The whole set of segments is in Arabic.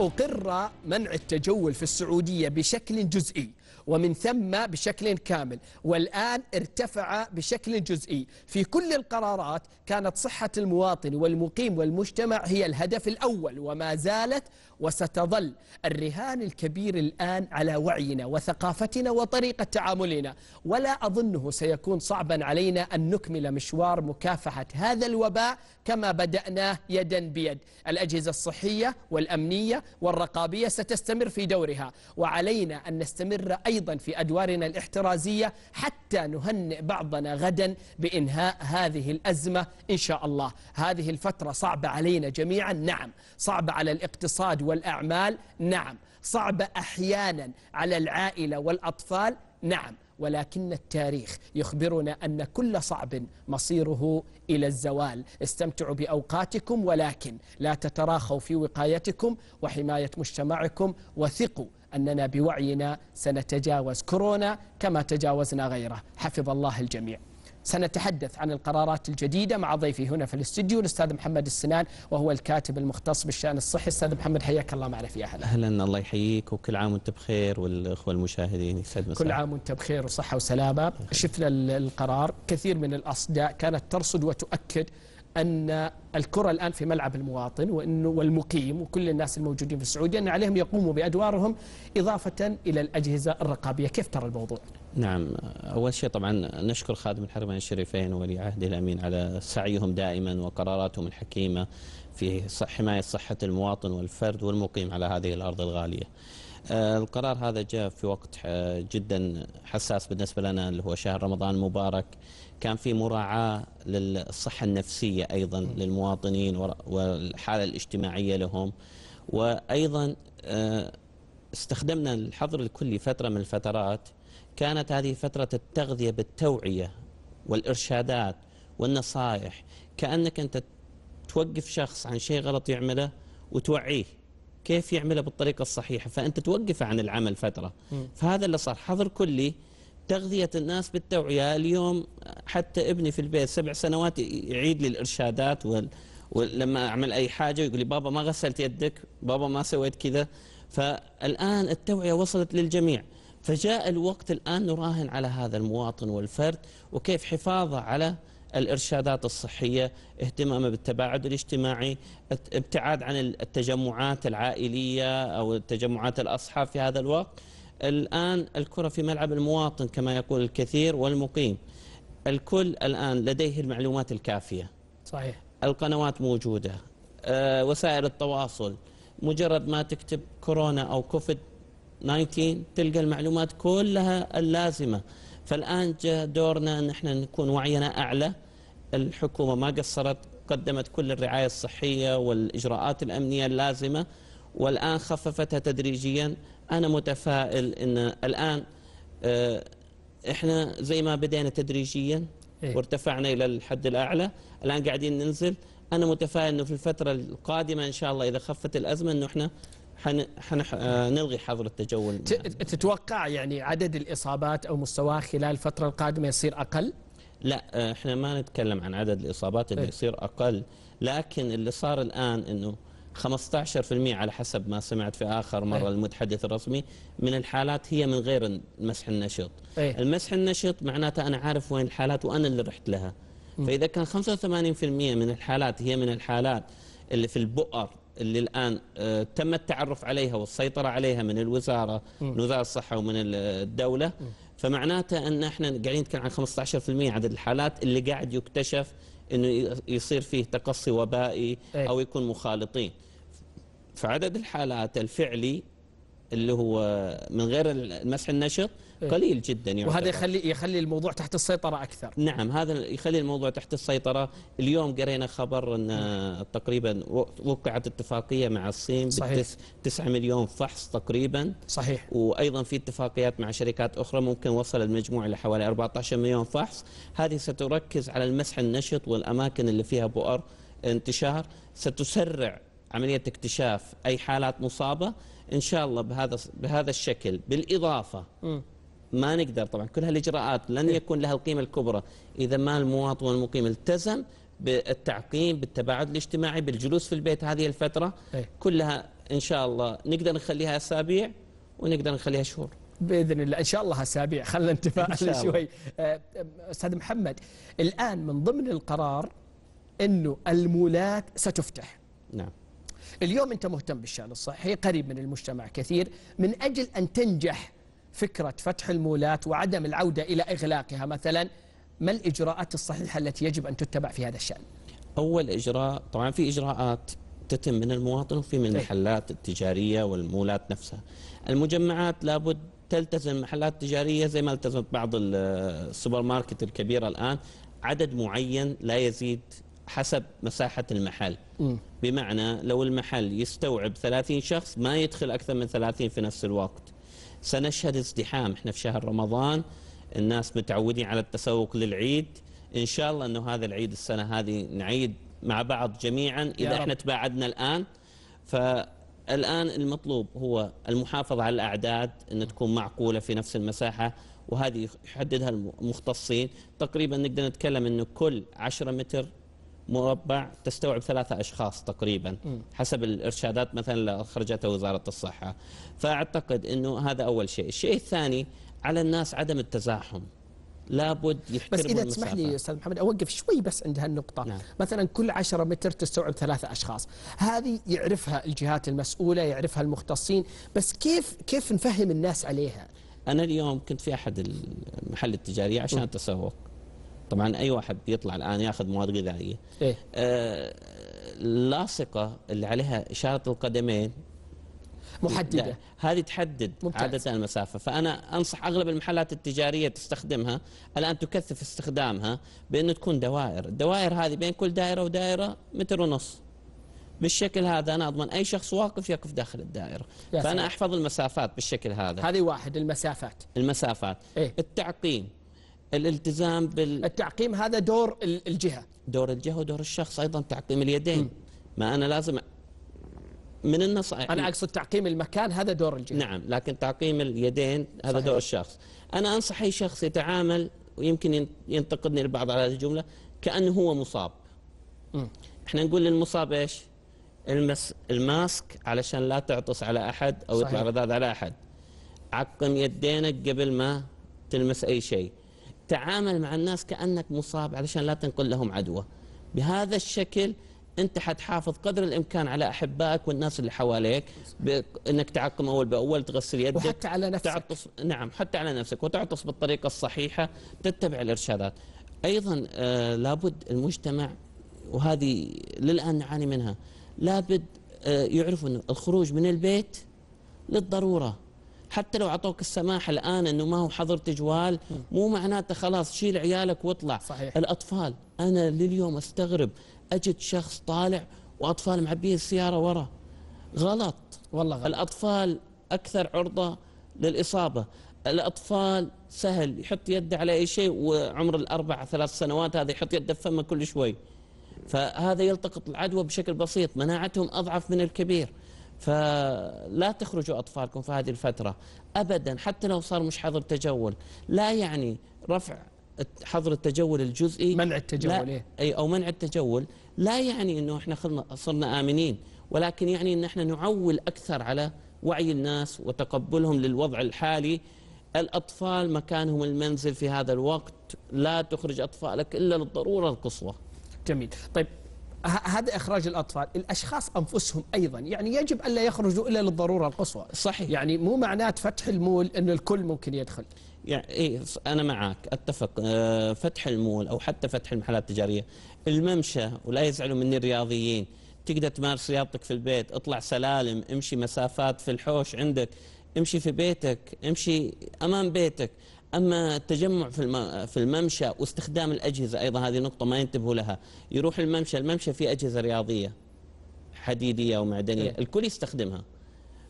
أقر منع التجول في السعودية بشكل جزئي ومن ثم بشكل كامل والآن ارتفع بشكل جزئي في كل القرارات كانت صحة المواطن والمقيم والمجتمع هي الهدف الأول وما زالت وستظل الرهان الكبير الآن على وعينا وثقافتنا وطريقة تعاملنا ولا أظنه سيكون صعبا علينا أن نكمل مشوار مكافحة هذا الوباء كما بدأناه يدا بيد الأجهزة الصحية والأمنية والرقابية ستستمر في دورها وعلينا أن نستمر أيضا في أدوارنا الاحترازية حتى نهنئ بعضنا غدا بإنهاء هذه الأزمة إن شاء الله هذه الفترة صعبة علينا جميعا نعم صعبة على الاقتصاد والأعمال نعم صعبة أحيانا على العائلة والأطفال نعم ولكن التاريخ يخبرنا أن كل صعب مصيره إلى الزوال استمتعوا بأوقاتكم ولكن لا تتراخوا في وقايتكم وحماية مجتمعكم وثقوا أننا بوعينا سنتجاوز كورونا كما تجاوزنا غيره حفظ الله الجميع سنتحدث عن القرارات الجديدة مع ضيفي هنا في الاستديو الأستاذ محمد السنان وهو الكاتب المختص بالشأن الصحي أستاذ محمد حياك الله معنا في أهلا أهلا الله يحييك وكل عام وأنت بخير والأخوة المشاهدين كل عام وأنت بخير وصحة وسلامة شفنا القرار كثير من الأصداء كانت ترصد وتؤكد أن الكرة الآن في ملعب المواطن وإنه والمقيم وكل الناس الموجودين في السعودية أن عليهم يقوموا بأدوارهم إضافة إلى الأجهزة الرقابية كيف ترى الموضوع؟ نعم أول شيء طبعا نشكر خادم الحرمين الشريفين وولي عهده الأمين على سعيهم دائما وقراراتهم الحكيمة في حماية صحة المواطن والفرد والمقيم على هذه الأرض الغالية آه، القرار هذا جاء في وقت آه، جدا حساس بالنسبة لنا اللي هو شهر رمضان المبارك كان في مراعاة للصحة النفسية أيضا للمواطنين والحالة الاجتماعية لهم وأيضا آه، استخدمنا الحظر الكلي فترة من الفترات كانت هذه فترة التغذية بالتوعية والإرشادات والنصائح كأنك أنت توقف شخص عن شيء غلط يعمله وتوعيه كيف يعملها بالطريقه الصحيحه فانت توقف عن العمل فتره فهذا اللي صار حظر كلي تغذية الناس بالتوعية اليوم حتى ابني في البيت سبع سنوات يعيد لي الإرشادات وال... ولما أعمل أي حاجة يقول لي بابا ما غسلت يدك بابا ما سويت كذا فالآن التوعية وصلت للجميع فجاء الوقت الآن نراهن على هذا المواطن والفرد وكيف حفاظه على الارشادات الصحيه، اهتمامه بالتباعد الاجتماعي، ابتعاد عن التجمعات العائليه او التجمعات الاصحاب في هذا الوقت. الان الكره في ملعب المواطن كما يقول الكثير والمقيم. الكل الان لديه المعلومات الكافيه. صحيح. القنوات موجوده، آه، وسائل التواصل، مجرد ما تكتب كورونا او كوفيد 19 تلقى المعلومات كلها اللازمه. فالآن جاء دورنا أن احنا نكون وعينا أعلى الحكومة ما قصرت قدمت كل الرعاية الصحية والإجراءات الأمنية اللازمة والآن خففتها تدريجيا أنا متفائل أن الآن آه، إحنا زي ما بدينا تدريجيا إيه. وارتفعنا إلى الحد الأعلى الآن قاعدين ننزل أنا متفائل أنه في الفترة القادمة إن شاء الله إذا خفت الأزمة أنه إحنا حنلغي آه، حظر التجول تتوقع يعني عدد الاصابات او مستواه خلال الفتره القادمه يصير اقل؟ لا آه، احنا ما نتكلم عن عدد الاصابات اللي إيه. يصير اقل لكن اللي صار الان انه 15% على حسب ما سمعت في اخر مره أيه. المتحدث الرسمي من الحالات هي من غير المسح النشط. أيه. المسح النشط معناته انا عارف وين الحالات وانا اللي رحت لها. م. فاذا كان 85% من الحالات هي من الحالات اللي في البؤر اللي الآن آه، تم التعرف عليها والسيطرة عليها من الوزارة من وزارة الصحة ومن الدولة فمعناته أن احنا قاعدين نتكلم عن 15% عدد الحالات اللي قاعد يكتشف أنه يصير فيه تقصي وبائي إيه. أو يكون مخالطين فعدد الحالات الفعلي اللي هو من غير المسح النشط إيه. قليل جدا يعتبر. وهذا يخلي يخلي الموضوع تحت السيطره اكثر نعم هذا يخلي الموضوع تحت السيطره اليوم قرينا خبر ان آه، تقريبا وقعت اتفاقيه مع الصين صحيح 9 مليون فحص تقريبا صحيح وايضا في اتفاقيات مع شركات اخرى ممكن وصل المجموع لحوالي 14 مليون فحص هذه ستركز على المسح النشط والاماكن اللي فيها بؤر انتشار ستسرع عمليه اكتشاف اي حالات مصابه ان شاء الله بهذا بهذا الشكل بالاضافه م. ما نقدر طبعا كل هالإجراءات لن إيه. يكون لها القيمة الكبرى إذا ما المواطن والمقيم التزم بالتعقيم بالتباعد الاجتماعي بالجلوس في البيت هذه الفترة إيه. كلها إن شاء الله نقدر نخليها أسابيع ونقدر نخليها شهور باذن الله ان شاء الله اسابيع خلينا نتفائل شوي آه، آه، استاذ محمد الان من ضمن القرار انه المولات ستفتح نعم اليوم انت مهتم بالشان الصحي قريب من المجتمع كثير من اجل ان تنجح فكرة فتح المولات وعدم العودة إلى إغلاقها مثلا ما الإجراءات الصحيحة التي يجب أن تتبع في هذا الشأن أول إجراء طبعا في إجراءات تتم من المواطن وفي من طيب. المحلات التجارية والمولات نفسها المجمعات لابد تلتزم المحلات التجارية زي ما التزمت بعض السوبر ماركت الكبيرة الآن عدد معين لا يزيد حسب مساحة المحل بمعنى لو المحل يستوعب 30 شخص ما يدخل أكثر من 30 في نفس الوقت سنشهد ازدحام احنا في شهر رمضان الناس متعودين على التسوق للعيد ان شاء الله انه هذا العيد السنه هذه نعيد مع بعض جميعا اذا احنا تباعدنا الان فالان المطلوب هو المحافظه على الاعداد ان تكون معقوله في نفس المساحه وهذه يحددها المختصين تقريبا نقدر نتكلم انه كل 10 متر مربع تستوعب ثلاثة أشخاص تقريبا حسب الإرشادات مثلا اللي أخرجتها وزارة الصحة فأعتقد أنه هذا أول شيء الشيء الثاني على الناس عدم التزاحم لابد يحترموا بس اذا تسمح لي استاذ محمد اوقف شوي بس عند هالنقطه نعم. مثلا كل 10 متر تستوعب ثلاثه اشخاص هذه يعرفها الجهات المسؤوله يعرفها المختصين بس كيف كيف نفهم الناس عليها انا اليوم كنت في احد المحل التجاري عشان م. تسوق طبعا اي واحد يطلع الان ياخذ مواد غذائيه إيه؟ آه اللاصقه اللي عليها اشاره القدمين محدده هذه تحدد ممتاز. عاده المسافه فانا انصح اغلب المحلات التجاريه تستخدمها الان تكثف استخدامها بانه تكون دوائر الدوائر هذه بين كل دائره ودائره متر ونص بالشكل هذا انا اضمن اي شخص واقف يقف داخل الدائره فانا احفظ المسافات بالشكل هذا هذه واحد المسافات المسافات إيه؟ التعقيم الالتزام بال التعقيم هذا دور الجهه دور الجهه ودور الشخص ايضا تعقيم اليدين ما انا لازم من النصائح انا اقصد تعقيم المكان هذا دور الجهه نعم لكن تعقيم اليدين هذا صحيح. دور الشخص انا انصح اي شخص يتعامل ويمكن ينتقدني البعض على هذه الجمله كانه هو مصاب م. احنا نقول للمصاب ايش المس الماسك علشان لا تعطس على احد او صحيح. يطلع رذاذ على احد عقم يدينك قبل ما تلمس اي شيء تعامل مع الناس كانك مصاب علشان لا تنقل لهم عدوى بهذا الشكل انت حتحافظ قدر الامكان على احبائك والناس اللي حواليك انك تعقم اول باول تغسل يدك وحتى على نفسك تعطس نعم حتى على نفسك وتعطس بالطريقه الصحيحه تتبع الارشادات ايضا آه لابد المجتمع وهذه للان نعاني منها لابد آه يعرفوا انه الخروج من البيت للضروره حتى لو اعطوك السماح الان انه ما هو حظر تجوال مو معناته خلاص شيل عيالك واطلع صحيح. الاطفال انا لليوم استغرب اجد شخص طالع واطفال معبيه السياره ورا غلط والله غلط. الاطفال اكثر عرضه للاصابه الاطفال سهل يحط يده على اي شيء وعمر الاربع ثلاث سنوات هذا يحط يده في فمه كل شوي فهذا يلتقط العدوى بشكل بسيط مناعتهم اضعف من الكبير فلا تخرجوا أطفالكم في هذه الفترة أبدا حتى لو صار مش حظر تجول لا يعني رفع حظر التجول الجزئي منع التجول إيه. أي أو منع التجول لا يعني أنه إحنا صرنا آمنين ولكن يعني أن إحنا نعول أكثر على وعي الناس وتقبلهم للوضع الحالي الأطفال مكانهم المنزل في هذا الوقت لا تخرج أطفالك إلا للضرورة القصوى جميل طيب هذا إخراج الأطفال الأشخاص أنفسهم أيضا يعني يجب ألا يخرجوا إلا للضرورة القصوى صحيح يعني مو معنات فتح المول أن الكل ممكن يدخل يعني إيه أنا معك أتفق آه، فتح المول أو حتى فتح المحلات التجارية الممشى ولا يزعلوا مني الرياضيين تقدر تمارس رياضتك في البيت اطلع سلالم امشي مسافات في الحوش عندك امشي في بيتك امشي أمام بيتك اما التجمع في في الممشى واستخدام الاجهزه ايضا هذه نقطه ما ينتبهوا لها يروح الممشى الممشى فيه اجهزه رياضيه حديديه ومعدنيه إيه. الكل يستخدمها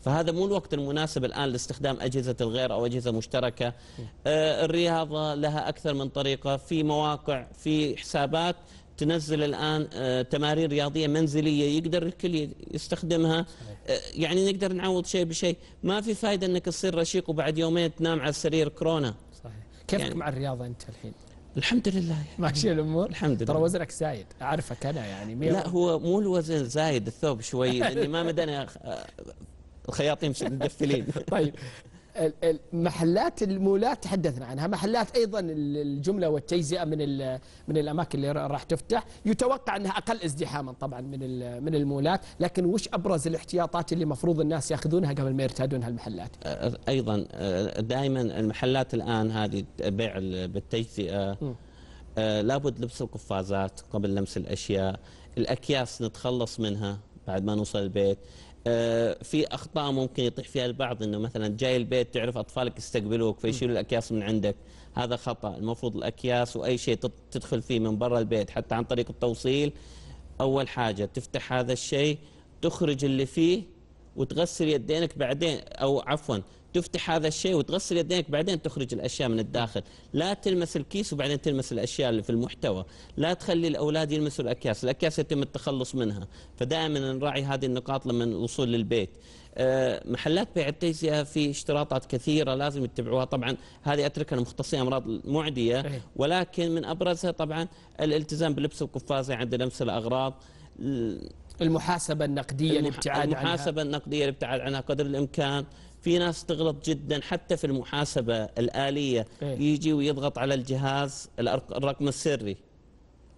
فهذا مو الوقت المناسب الان لاستخدام اجهزه الغير او اجهزه مشتركه إيه. آه، الرياضه لها اكثر من طريقه في مواقع في حسابات تنزل الان آه، تمارين رياضيه منزليه يقدر الكل يستخدمها آه، يعني نقدر نعوض شيء بشيء ما في فائده انك تصير رشيق وبعد يومين تنام على السرير كورونا كيفك يعني مع الرياضه انت الحين؟ الحمد لله ماشي الامور الحمد لله ترى وزنك زايد اعرفك انا يعني لا هو مو الوزن زايد الثوب شوي لاني ما مداني الخياطين مقفلين طيب محلات المولات تحدثنا عنها محلات ايضا الجمله والتجزئه من من الاماكن اللي راح تفتح يتوقع انها اقل ازدحاما طبعا من من المولات لكن وش ابرز الاحتياطات اللي المفروض الناس ياخذونها قبل ما يرتادون هالمحلات ايضا دائما المحلات الان هذه بيع بالتجزئه لابد لبس القفازات قبل لمس الاشياء الاكياس نتخلص منها بعد ما نوصل البيت آه، في اخطاء ممكن يطيح فيها البعض انه مثلا جاي البيت تعرف اطفالك يستقبلوك فيشيلوا الاكياس من عندك هذا خطا المفروض الاكياس واي شيء تدخل فيه من برا البيت حتى عن طريق التوصيل اول حاجه تفتح هذا الشيء تخرج اللي فيه وتغسل يدينك بعدين او عفوا تفتح هذا الشيء وتغسل يديك بعدين تخرج الاشياء من الداخل لا تلمس الكيس وبعدين تلمس الاشياء اللي في المحتوى لا تخلي الاولاد يلمسوا الاكياس الاكياس يتم التخلص منها فدائما نراعي هذه النقاط لما الوصول للبيت أه، محلات بيع التجزئه في اشتراطات كثيره لازم يتبعوها طبعا هذه اتركها لمختصين امراض معديه ولكن من ابرزها طبعا الالتزام بلبس القفازه عند لمس الاغراض المحاسبه النقديه الابتعاد الابتعاد المحاسبه عنها. النقديه الابتعاد عنها قدر الامكان في ناس تغلط جدا حتى في المحاسبة الآلية أيه. يجي ويضغط على الجهاز الرقم السري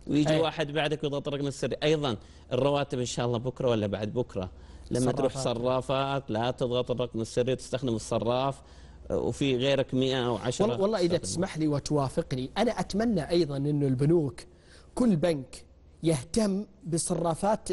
ويجي أيه. واحد بعدك ويضغط الرقم السري أيضا الرواتب إن شاء الله بكرة ولا بعد بكرة لما صرافات. تروح صرافات لا تضغط الرقم السري تستخدم الصراف وفي غيرك 100 أو عشرة والله, والله إذا تسمح لي وتوافقني أنا أتمنى أيضا أنه البنوك كل بنك يهتم بصرافات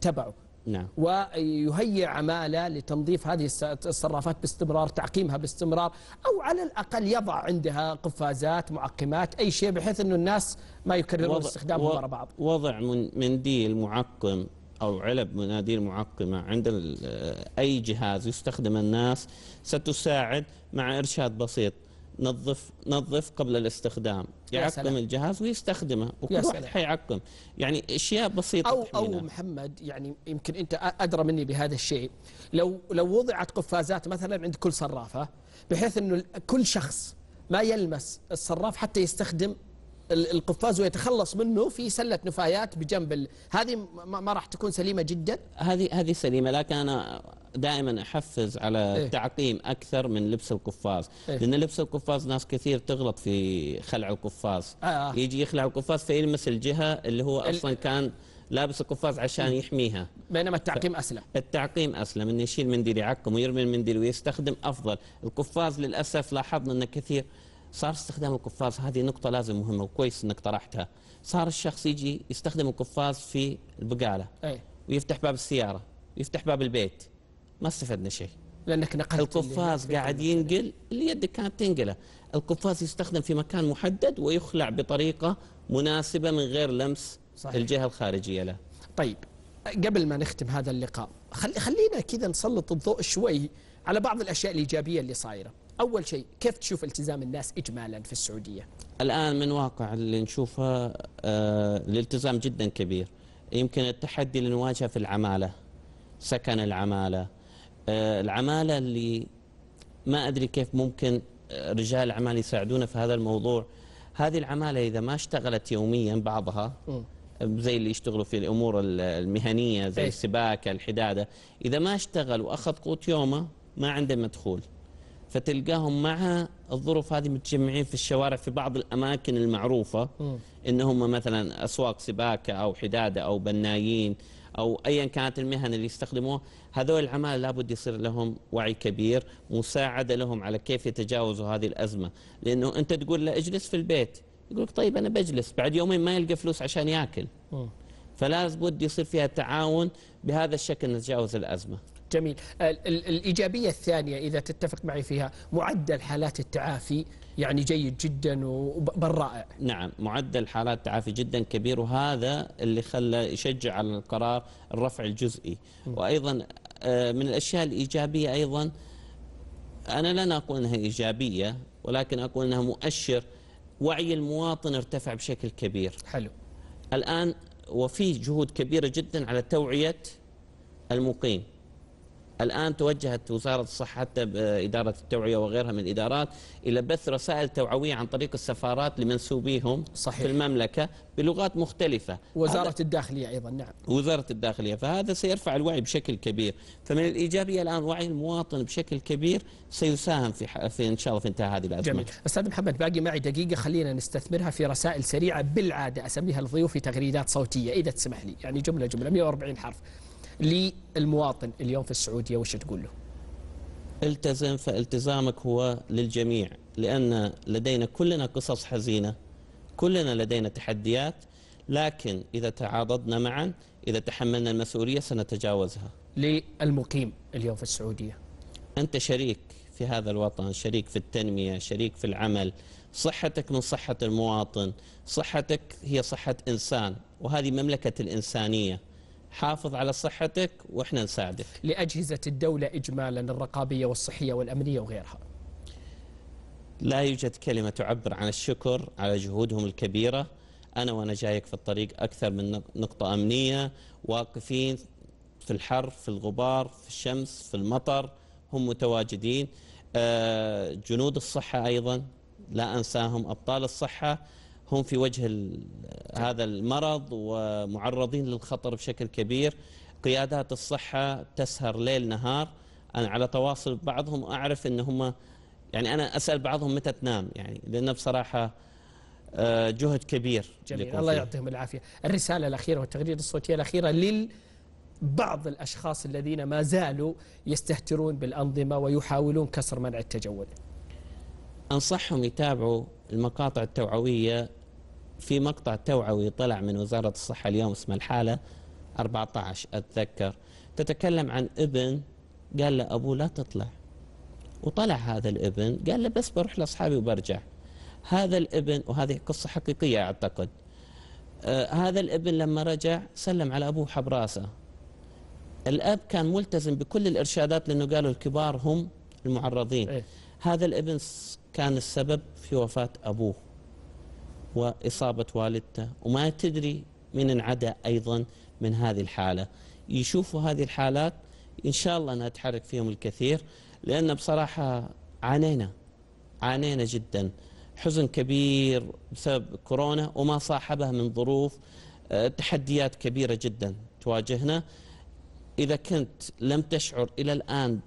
تبعه نعم. ويهيئ عماله لتنظيف هذه الصرافات باستمرار تعقيمها باستمرار او على الاقل يضع عندها قفازات معقمات اي شيء بحيث انه الناس ما يكررون استخدامهم وراء بعض وضع من منديل معقم او علب مناديل معقمه عند اي جهاز يستخدم الناس ستساعد مع ارشاد بسيط نظف نظف قبل الاستخدام يعقم الجهاز ويستخدمه وكل واحد حيعقم يعني اشياء بسيطه او او محمد يعني يمكن انت ادرى مني بهذا الشيء لو لو وضعت قفازات مثلا عند كل صرافه بحيث انه كل شخص ما يلمس الصراف حتى يستخدم القفاز ويتخلص منه في سله نفايات بجنب ال... هذه ما راح تكون سليمه جدا هذه هذه سليمه لكن انا دائما احفز على إيه؟ تعقيم اكثر من لبس القفاز إيه؟ لان لبس القفاز ناس كثير تغلط في خلع القفاز آه آه. يجي يخلع القفاز فيلمس الجهه اللي هو اصلا ال... كان لابس القفاز عشان يحميها بينما التعقيم اسلم التعقيم اسلم انه يشيل منديل يعقم ويرمي المنديل ويستخدم افضل القفاز للاسف لاحظنا انه كثير صار استخدام القفاز هذه نقطة لازم مهمة وكويس انك طرحتها صار الشخص يجي يستخدم القفاز في البقالة أي. ويفتح باب السيارة ويفتح باب البيت ما استفدنا شيء لانك نقلت القفاز قاعد ينقل اللي يدك كانت تنقله القفاز يستخدم في مكان محدد ويخلع بطريقة مناسبة من غير لمس صحيح. الجهة الخارجية له طيب قبل ما نختم هذا اللقاء خلينا كذا نسلط الضوء شوي على بعض الأشياء الإيجابية اللي صايرة أول شيء كيف تشوف التزام الناس إجمالا في السعودية؟ الآن من واقع اللي نشوفه آه الالتزام جدا كبير يمكن التحدي اللي نواجهه في العمالة سكن العمالة آه العمالة اللي ما أدري كيف ممكن آه، رجال الأعمال يساعدونا في هذا الموضوع هذه العمالة إذا ما اشتغلت يوميا بعضها زي اللي يشتغلوا في الأمور المهنية زي إيه. السباكة الحدادة إذا ما اشتغل وأخذ قوت يومه ما عنده مدخول فتلقاهم مع الظروف هذه متجمعين في الشوارع في بعض الاماكن المعروفه ان هم مثلا اسواق سباكه او حداده او بنايين او ايا كانت المهن اللي يستخدموها هذول العمال لابد يصير لهم وعي كبير مساعده لهم على كيف يتجاوزوا هذه الازمه لانه انت تقول له اجلس في البيت يقول لك طيب انا بجلس بعد يومين ما يلقى فلوس عشان ياكل فلازم يصير فيها تعاون بهذا الشكل نتجاوز الازمه جميل الإيجابية الثانية إذا تتفق معي فيها معدل حالات التعافي يعني جيد جدا وبل رائع نعم معدل حالات التعافي جدا كبير وهذا اللي خلى يشجع على القرار الرفع الجزئي وأيضا آه، من الأشياء الإيجابية أيضا أنا لن أقول أنها إيجابية ولكن أقول أنها مؤشر وعي المواطن ارتفع بشكل كبير حلو الآن وفي جهود كبيرة جدا على توعية المقيم الآن توجهت وزارة الصحة حتى إدارة التوعية وغيرها من الإدارات إلى بث رسائل توعوية عن طريق السفارات لمنسوبيهم صحيح. في المملكة بلغات مختلفة وزارة الداخلية أيضا نعم وزارة الداخلية فهذا سيرفع الوعي بشكل كبير فمن الإيجابية الآن وعي المواطن بشكل كبير سيساهم في, ح... في إن شاء الله في انتهاء هذه الأزمة جميل أستاذ محمد باقي معي دقيقة خلينا نستثمرها في رسائل سريعة بالعادة أسميها في تغريدات صوتية إذا تسمح لي يعني جملة جملة 140 حرف للمواطن اليوم في السعودية وش تقول له التزم فالتزامك هو للجميع لأن لدينا كلنا قصص حزينة كلنا لدينا تحديات لكن إذا تعاضدنا معا إذا تحملنا المسؤولية سنتجاوزها للمقيم اليوم في السعودية أنت شريك في هذا الوطن شريك في التنمية شريك في العمل صحتك من صحة المواطن صحتك هي صحة إنسان وهذه مملكة الإنسانية حافظ على صحتك واحنا نساعدك لأجهزة الدولة إجمالا الرقابية والصحية والأمنية وغيرها لا يوجد كلمة تعبر عن الشكر على جهودهم الكبيرة أنا وأنا جايك في الطريق أكثر من نقطة أمنية واقفين في الحر في الغبار في الشمس في المطر هم متواجدين آه، جنود الصحة أيضا لا أنساهم أبطال الصحة هم في وجه هذا المرض ومعرضين للخطر بشكل كبير قيادات الصحة تسهر ليل نهار أنا على تواصل بعضهم أعرف أن هم يعني أنا أسأل بعضهم متى تنام يعني لأن بصراحة آه، جهد كبير جميل الله يعطيهم العافية الرسالة الأخيرة والتغريدة الصوتية الأخيرة لل بعض الأشخاص الذين ما زالوا يستهترون بالأنظمة ويحاولون كسر منع التجول أنصحهم يتابعوا المقاطع التوعوية في مقطع توعوي طلع من وزارة الصحة اليوم اسمه الحالة 14 أتذكر تتكلم عن ابن قال له أبوه لا تطلع وطلع هذا الابن قال له بس بروح لأصحابي وبرجع هذا الابن وهذه قصة حقيقية أعتقد آه هذا الابن لما رجع سلم على أبوه حب راسه الأب كان ملتزم بكل الإرشادات لأنه قالوا الكبار هم المعرضين إيه؟ هذا الابن كان السبب في وفاة أبوه وإصابة والدته وما تدري من انعدى أيضا من هذه الحالة يشوفوا هذه الحالات إن شاء الله أنها تحرك فيهم الكثير لأن بصراحة عانينا عانينا جدا حزن كبير بسبب كورونا وما صاحبها من ظروف آه، تحديات كبيرة جدا تواجهنا إذا كنت لم تشعر إلى الآن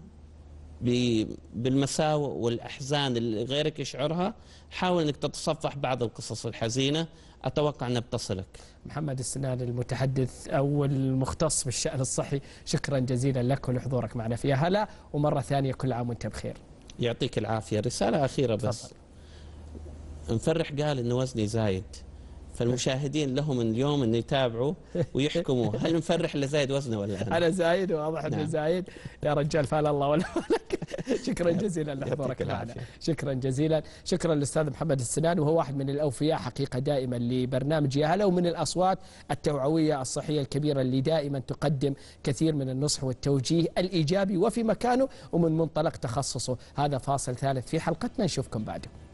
بالمساوئ والأحزان اللي غيرك يشعرها حاول أنك تتصفح بعض القصص الحزينة أتوقع أن بتصلك محمد السنان المتحدث أو المختص بالشأن الصحي شكرا جزيلا لك ولحضورك معنا في هلا ومرة ثانية كل عام وانت بخير يعطيك العافية رسالة أخيرة بس فضل. مفرح قال أن وزني زايد فالمشاهدين لهم اليوم ان يتابعوا ويحكموا هل نفرح اللي زايد وزنه ولا انا؟ انا زايد واضح انه نعم. زايد يا رجال فال الله ولا لك شكرا جزيلا لحضورك معنا شكرا جزيلا شكرا للاستاذ محمد السنان وهو واحد من الاوفياء حقيقه دائما لبرنامج يا هلا ومن الاصوات التوعويه الصحيه الكبيره اللي دائما تقدم كثير من النصح والتوجيه الايجابي وفي مكانه ومن منطلق تخصصه هذا فاصل ثالث في حلقتنا نشوفكم بعده